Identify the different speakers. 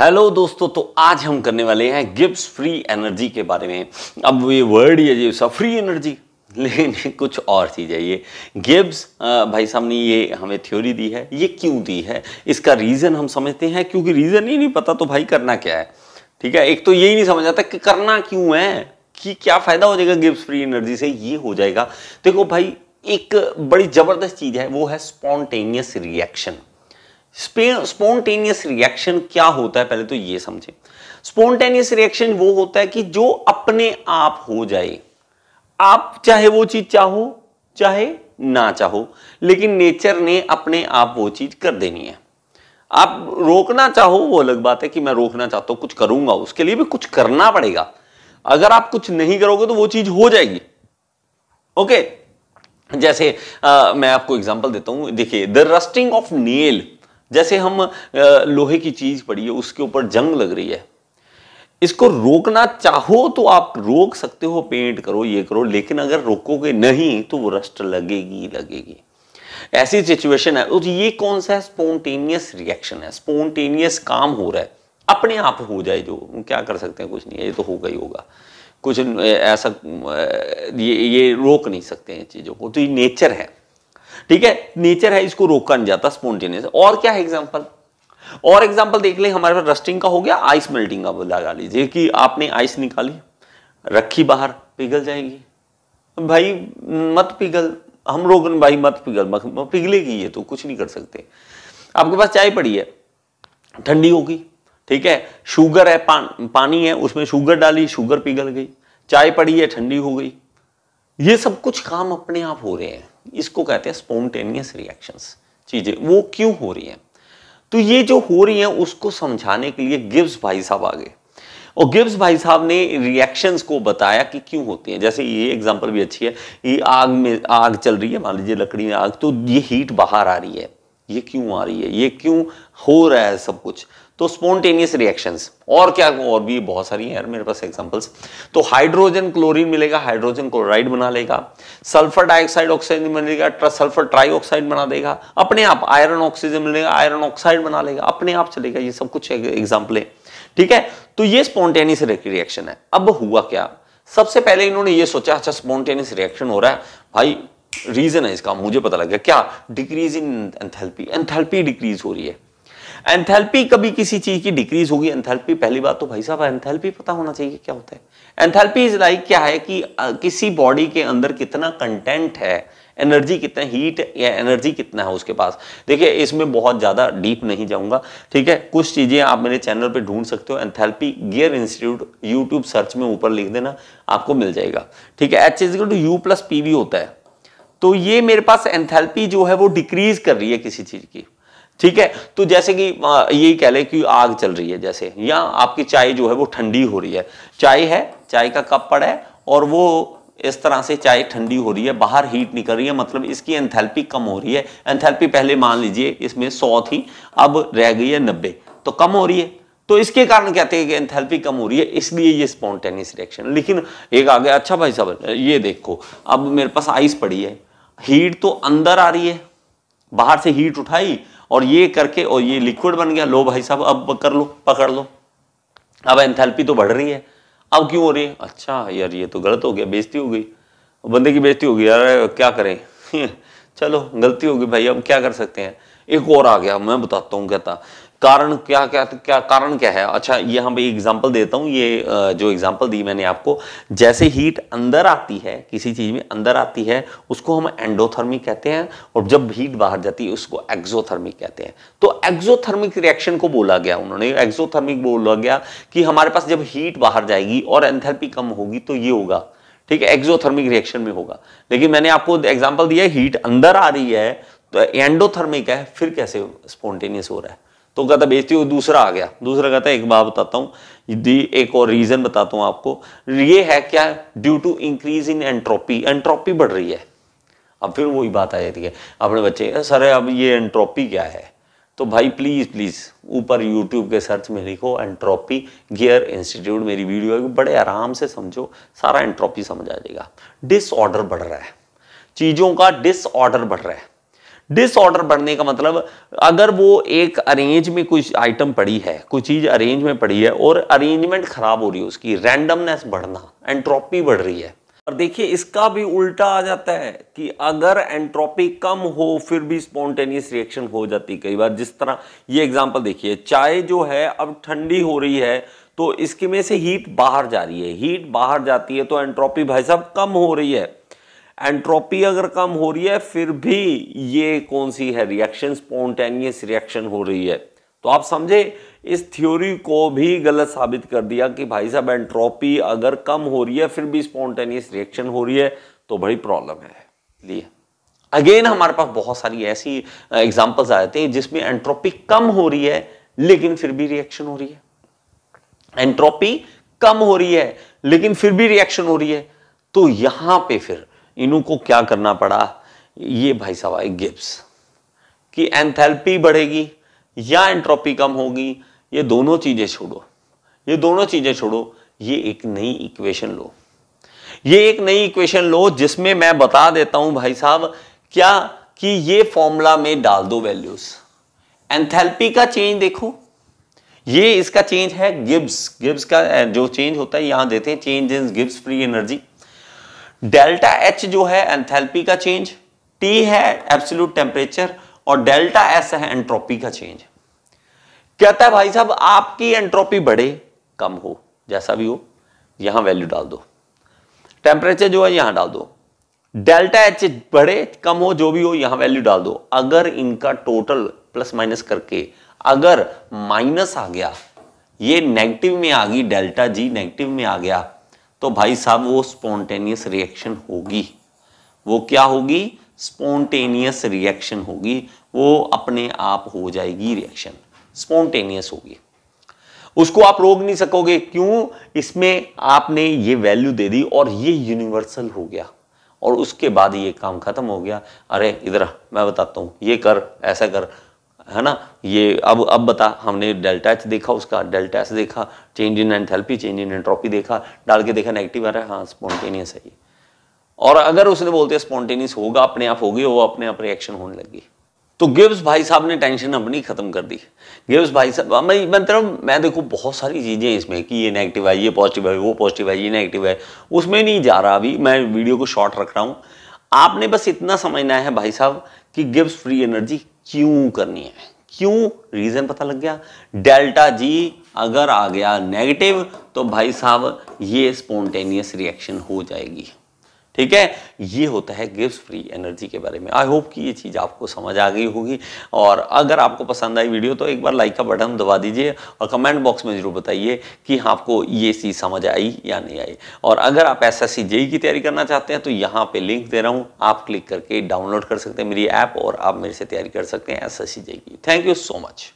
Speaker 1: hello दोस्तों तो आज हम करने वाले हैं गिब्स फ्री एनर्जी के बारे में अब ये वर्ड ये जी सा फ्री एनर्जी लेकिन कुछ और चीज़ है ये गिब्स भाई साहब ने ये हमें थ्योरी दी है ये क्यों दी है इसका रीज़न हम समझते हैं क्योंकि रीज़न ही नहीं पता तो भाई करना क्या है ठीक है एक तो यही नहीं समझ आता कि करना क्यों है कि क्या फ़ायदा हो जाएगा गिब्स फ्री एनर्जी से ये हो जाएगा देखो भाई एक बड़ी ज़बरदस्त चीज़ है वो है स्पॉन्टेनियस रिएक्शन स्पोन्टेनियस रिएक्शन क्या होता है पहले तो ये समझें स्पोन्टेनियस रिएक्शन वो होता है कि जो अपने आप हो जाए आप चाहे वो चीज चाहो चाहे ना चाहो लेकिन नेचर ने अपने आप वो चीज कर देनी है आप रोकना चाहो वो अलग बात है कि मैं रोकना चाहता हूं कुछ करूंगा उसके लिए भी कुछ करना पड़ेगा अगर आप कुछ नहीं करोगे तो वो चीज हो जाएगी ओके जैसे आ, मैं आपको एग्जांपल देता हूं देखिए द रस्टिंग ऑफ नेल जैसे हम लोहे की चीज़ पड़ी है उसके ऊपर जंग लग रही है इसको रोकना चाहो तो आप रोक सकते हो पेंट करो ये करो लेकिन अगर रोकोगे नहीं तो वो रस्ट लगेगी लगेगी ऐसी सिचुएशन है तो ये कौन सा है स्पोन्टेनियस रिएक्शन है स्पोन्टेनियस काम हो रहा है अपने आप हो जाए जो क्या कर सकते हैं कुछ नहीं है ये तो होगा ही होगा कुछ ऐसा ये ये रोक नहीं सकते हैं चीज़ों को तो ये नेचर है ठीक है नेचर है इसको रोका नहीं जाता स्पॉन्टेनियस और क्या है एग्जाम्पल और एग्जाम्पल देख लें हमारे पास रस्टिंग का हो गया आइस मेल्टिंग का लगा लीजिए कि आपने आइस निकाली रखी बाहर पिघल जाएगी भाई मत पिघल हम रोकन भाई मत पिघल पिघलेगी ये तो कुछ नहीं कर सकते आपके पास चाय पड़ी है ठंडी होगी ठीक है शुगर है पान, पानी है उसमें शुगर डाली शुगर पिघल गई चाय पड़ी है ठंडी हो गई ये सब कुछ काम अपने आप हो रहे हैं इसको कहते हैं स्पोंटेनियस रिएक्शंस चीज़ें वो क्यों हो रही हैं तो ये जो हो रही हैं उसको समझाने के लिए गिब्स भाई साहब आ गए और गिब्स भाई साहब ने रिएक्शंस को बताया कि क्यों होती हैं जैसे ये एग्जांपल भी अच्छी है ये आग में आग चल रही है मान लीजिए लकड़ी में आग तो ये हीट बाहर आ रही है ये क्यों आ रही है ये क्यों हो रहा है सब कुछ तो स्पोन्टेनियस रिएक्शंस और क्या और भी बहुत सारी हैं यार मेरे पास एग्जांपल्स तो हाइड्रोजन क्लोरीन मिलेगा हाइड्रोजन क्लोराइड बना लेगा सल्फर डाइऑक्साइड ऑक्सीजन मिलेगा सल्फर ट्राईऑक्साइड बना देगा अपने आप आयरन ऑक्सीजन मिलेगा आयरन ऑक्साइड बना लेगा अपने आप चलेगा ये सब कुछ एग्जाम्पल है ठीक है तो ये स्पॉन्टेनियस रिएक्शन है अब हुआ क्या सबसे पहले इन्होंने ये सोचा अच्छा स्पॉन्टेनियस रिएक्शन हो रहा है भाई रीजन है इसका मुझे पता लग गया क्या decrease in enthalpy enthalpy decrease हो रही है एंथैल्पी कभी किसी चीज की डिक्रीज होगी एंथैल्पी पहली बात तो भाई साहब एंथैल्पी पता होना चाहिए क्या होता है एंथैल्पी इज लाइक क्या है कि किसी बॉडी के अंदर कितना कंटेंट है एनर्जी कितना हीट या एनर्जी कितना है उसके पास देखिए इसमें बहुत ज़्यादा डीप नहीं जाऊंगा ठीक है कुछ चीज़ें आप मेरे चैनल पे ढूंढ सकते हो enthalpy gear institute YouTube search में ऊपर लिख देना आपको मिल जाएगा ठीक है H is to U plus P होता है तो ये मेरे पास एंथैल्पी जो है वो डिक्रीज कर रही है किसी चीज़ की ठीक है तो जैसे कि यही कह लें कि आग चल रही है जैसे या आपकी चाय जो है वो ठंडी हो रही है चाय है चाय का कप पड़ा है और वो इस तरह से चाय ठंडी हो रही है बाहर हीट निकल रही है मतलब इसकी एंथैल्पी कम हो रही है एंथैल्पी पहले मान लीजिए इसमें सौ थी अब रह गई है नब्बे तो कम हो रही है तो इसके कारण कहते हैं कि एंथैल्पी कम हो रही है इसलिए ये स्पॉन्टेनियस रिएक्शन लेकिन एक आ गया अच्छा भाई साहब ये देखो अब मेरे पास आइस पड़ी है हीट तो अंदर आ रही है बाहर से हीट उठाई और ये करके और ये लिक्विड बन गया लो भाई साहब अब कर लो पकड़ लो अब एंथैल्पी तो बढ़ रही है अब क्यों हो रही है अच्छा यार ये तो गलत हो गया बेजती हो गई बंदे की बेजती हो गई यार क्या करें चलो गलती होगी भाई अब क्या कर सकते हैं एक और आ गया मैं बताता हूँ कहता कारण क्या क्या क्या कारण क्या है अच्छा ये हम एक एग्जांपल देता हूँ ये जो एग्जांपल दी मैंने आपको जैसे हीट अंदर आती है किसी चीज़ में अंदर आती है उसको हम एंडोथर्मिक कहते हैं और जब हीट बाहर जाती है उसको एक्जोथर्मिक कहते हैं तो एक्जोथर्मिक रिएक्शन को बोला गया उन्होंने एक्जोथर्मिक बोला गया कि हमारे पास जब हीट बाहर जाएगी और एंथेल्पी कम होगी तो ये होगा ठीक है एक्जोथर्मिक रिएक्शन में होगा लेकिन मैंने आपको एग्जाम्पल दिया हीट अंदर आ रही है तो एंडोथर्मिक है फिर कैसे स्पॉन्टेनियस हो रहा है तो कहता बेचती हूँ दूसरा आ गया दूसरा कहता है एक बात बताता हूं एक और रीजन बताता हूं आपको ये है क्या due to increase in entropy entropy बढ़ रही है अब फिर वही बात आ जाती है अपने बच्चे सर अब ये एंट्रोपी क्या है तो भाई प्लीज़ प्लीज़ ऊपर यूट्यूब के सर्च में लिखो एंट्रोपी गियर इंस्टीट्यूट मेरी वीडियो है बड़े आराम से समझो सारा एंट्रोपी समझ आ जाएगा डिसऑर्डर बढ़ रहा है चीज़ों का डिसऑर्डर बढ़ रहा है डिसऑर्डर बढ़ने का मतलब अगर वो एक अरेंज में कुछ आइटम पड़ी है कोई चीज अरेंज में पड़ी है और अरेंजमेंट खराब हो रही है उसकी रैंडमनेस बढ़ना एंट्रोपी बढ़ रही है और देखिए इसका भी उल्टा आ जाता है कि अगर एंट्रोपी कम हो फिर भी स्पॉन्टेनियस रिएक्शन हो जाती कई बार जिस तरह ये एग्जाम्पल देखिए चाय जो है अब ठंडी हो रही है तो इसके में से हीट बाहर जा रही है हीट बाहर जाती है तो एंट्रोपी भाई साहब कम हो रही है एंट्रोपी अगर कम हो रही है फिर भी ये कौन सी है रिएक्शन स्पॉन्टेनियस रिएक्शन हो रही है तो आप समझे इस थ्योरी को भी गलत साबित कर दिया कि भाई साहब एंट्रोपी अगर कम हो रही है फिर भी स्पॉन्टेनियस रिएक्शन हो रही है तो बड़ी प्रॉब्लम है लिए अगेन हमारे पास बहुत सारी ऐसी एग्जाम्पल्स आ जाते हैं जिसमें एंट्रोपी कम हो रही है लेकिन फिर भी रिएक्शन हो रही है एंट्रोपी कम हो रही है लेकिन फिर भी रिएक्शन हो रही है तो यहां पे फिर इनू को क्या करना पड़ा ये भाई साहब आए गिप्स कि एंथैल्पी बढ़ेगी या एंट्रोपी कम होगी ये दोनों चीज़ें छोड़ो ये दोनों चीज़ें छोड़ो ये एक नई इक्वेशन लो ये एक नई इक्वेशन लो जिसमें मैं बता देता हूं भाई साहब क्या कि ये फॉर्मूला में डाल दो वैल्यूज एंथैल्पी का चेंज देखो ये इसका चेंज है गिब्स गिब्स का जो चेंज होता है यहां देते हैं change in Gibbs free energy delta H जो है एंथैल्पी का चेंज टी है एब्सोल्यूट टेम्परेचर और डेल्टा एस है एंट्रोपी का चेंज कहता है भाई साहब आपकी एंट्रोपी बढ़े कम हो जैसा भी हो यहां वैल्यू डाल दो टेम्परेचर जो है यहां डाल दो डेल्टा एच बढ़े कम हो जो भी हो यहां वैल्यू डाल दो अगर इनका टोटल प्लस माइनस करके अगर माइनस आ गया ये नेगेटिव में आ गई डेल्टा जी नेगेटिव में आ गया तो भाई साहब वो स्पॉन्टेनियस रिएक्शन होगी वो क्या होगी स्पॉन्टेनियस रिएक्शन होगी वो अपने आप हो जाएगी रिएक्शन स्पॉन्टेनियस होगी उसको आप रोक नहीं सकोगे क्यों इसमें आपने ये वैल्यू दे दी और ये यूनिवर्सल हो गया और उसके बाद ये काम खत्म हो गया अरे इधर मैं बताता हूँ ये कर ऐसा कर है ना ये अब अब बता हमने डेल्टा एच देखा उसका डेल्टा एच देखा change in enthalpy change in entropy देखा डाल के देखा नेगेटिव आ रहा है हाँ स्पॉन्टेनियस है ये और अगर उसने बोलते हैं स्पॉन्टेनियस होगा अपने आप होगी वो अपने आप रिएक्शन होने लगी तो गिब्स भाई साहब ने टेंशन अपनी ख़त्म कर दी गिब्स भाई साहब मैं मतलब मैं देखो बहुत सारी चीज़ें इसमें कि ये नेगेटिव है ये पॉजिटिव है वो पॉजिटिव है ये नेगेटिव है उसमें नहीं जा रहा अभी मैं वीडियो को शॉर्ट रख रहा हूँ आपने बस इतना समझना है भाई साहब कि गिव्स फ्री एनर्जी क्यों करनी है क्यों रीजन पता लग गया डेल्टा जी अगर आ गया नेगेटिव तो भाई साहब ये स्पॉन्टेनियस रिएक्शन हो जाएगी ठीक है ये होता है गिव्स फ्री एनर्जी के बारे में आई होप कि ये चीज़ आपको समझ आ गई होगी और अगर आपको पसंद आई वीडियो तो एक बार लाइक का बटन दबा दीजिए और कमेंट बॉक्स में ज़रूर बताइए कि आपको ये चीज़ समझ आई या नहीं आई और अगर आप एस एस e की तैयारी करना चाहते हैं तो यहाँ पर लिंक दे रहा हूँ आप क्लिक करके डाउनलोड कर सकते हैं मेरी ऐप और आप मेरे से तैयारी कर सकते हैं एस एस e की थैंक यू सो मच